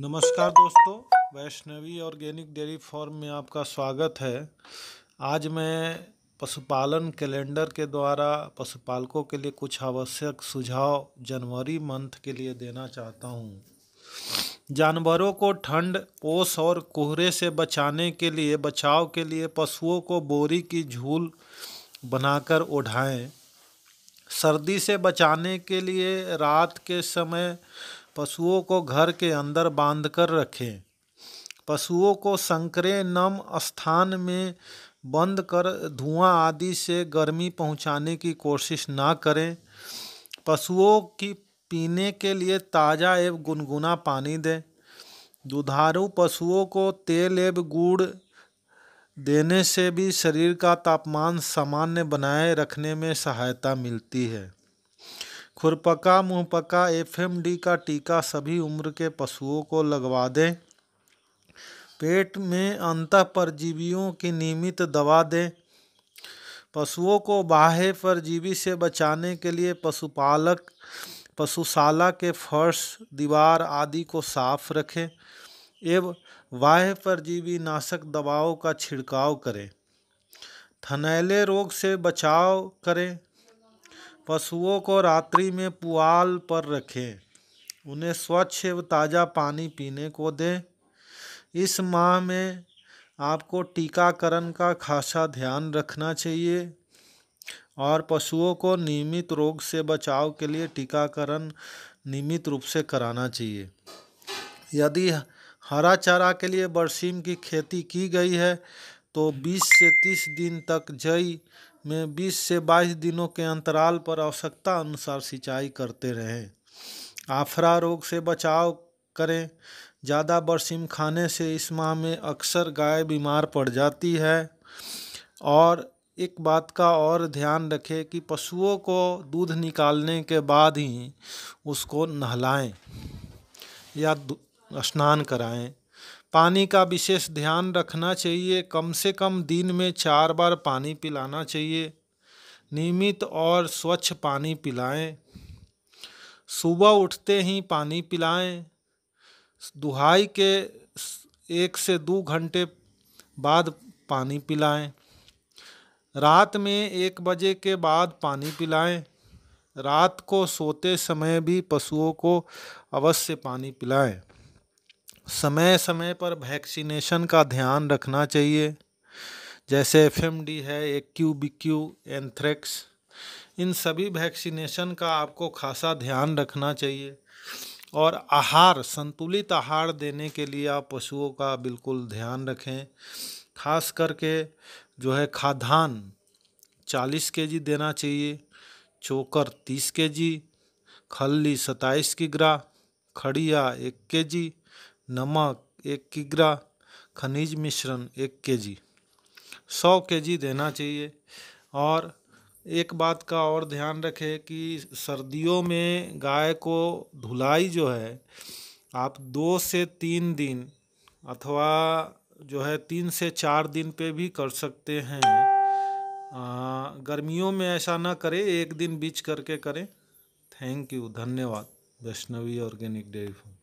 नमस्कार दोस्तों Vaishnavi organic dairy farm में आपका स्वागत है आज मैं पशुपालन कैलेंडर के द्वारा पशुपालकों के लिए कुछ आवश्यक सुझाव जनवरी मंथ के लिए देना चाहता हूँ जानवरों को ठंड ओस और कोहरे से बचाने के लिए बचाव के लिए पशुओं को बोरी की झूल बनाकर ओढ़ाएं सर्दी से बचाने के लिए रात के समय पशुओं को घर के अंदर बांध कर रखें पशुओं को संकरे नम स्थान में बंद कर धुआं आदि से गर्मी पहुंचाने की कोशिश ना करें पशुओं की पीने के लिए ताज़ा एवं गुनगुना पानी दें दुधारू पशुओं को तेल एवं गुड़ देने से भी शरीर का तापमान सामान्य बनाए रखने में सहायता मिलती है खुरपका मुंहपका एफएमडी का टीका सभी उम्र के पशुओं को लगवा दें पेट में अंत परजीवियों की नियमित दवा दें पशुओं को बाह्य परजीवी से बचाने के लिए पशुपालक पशुशाला के फर्श दीवार आदि को साफ रखें एवं बाह्य परजीवी नाशक दवाओं का छिड़काव करें थनैले रोग से बचाव करें पशुओं को रात्रि में पुआल पर रखें उन्हें स्वच्छ एवं ताज़ा पानी पीने को दें इस माह में आपको टीकाकरण का खासा ध्यान रखना चाहिए और पशुओं को नियमित रोग से बचाव के लिए टीकाकरण नियमित रूप से कराना चाहिए यदि हरा चारा के लिए बरसीम की खेती की गई है तो 20 से 30 दिन तक जई में 20 से 22 दिनों के अंतराल पर आवश्यकता अनुसार सिंचाई करते रहें आफरा रोग से बचाव करें ज़्यादा बरसीम खाने से इस माह में अक्सर गाय बीमार पड़ जाती है और एक बात का और ध्यान रखें कि पशुओं को दूध निकालने के बाद ही उसको नहलाएं या स्नान कराएं पानी का विशेष ध्यान रखना चाहिए कम से कम दिन में चार बार पानी पिलाना चाहिए नियमित और स्वच्छ पानी पिलाएं सुबह उठते ही पानी पिलाएं दुहाई के एक से दो घंटे बाद पानी पिलाएं रात में एक बजे के बाद पानी पिलाएं रात को सोते समय भी पशुओं को अवश्य पानी पिलाएं समय समय पर वैक्सीनेशन का ध्यान रखना चाहिए जैसे एफ है एक क्यू बी क्यू एंथ्रेक्स इन सभी वैक्सीनेशन का आपको खासा ध्यान रखना चाहिए और आहार संतुलित आहार देने के लिए आप पशुओं का बिल्कुल ध्यान रखें खास करके जो है खाद्यान्न चालीस के जी देना चाहिए चोकर तीस के जी खल्ली सत्ताईस की ग्रा खड़िया एक के जी नमक एक किग्रा खनिज मिश्रण एक के जी सौ के जी देना चाहिए और एक बात का और ध्यान रखें कि सर्दियों में गाय को धुलाई जो है आप दो से तीन दिन अथवा जो है तीन से चार दिन पे भी कर सकते हैं आ, गर्मियों में ऐसा ना करें एक दिन बीच करके करें थैंक यू धन्यवाद वैष्णवी ऑर्गेनिक डेयरी फार्म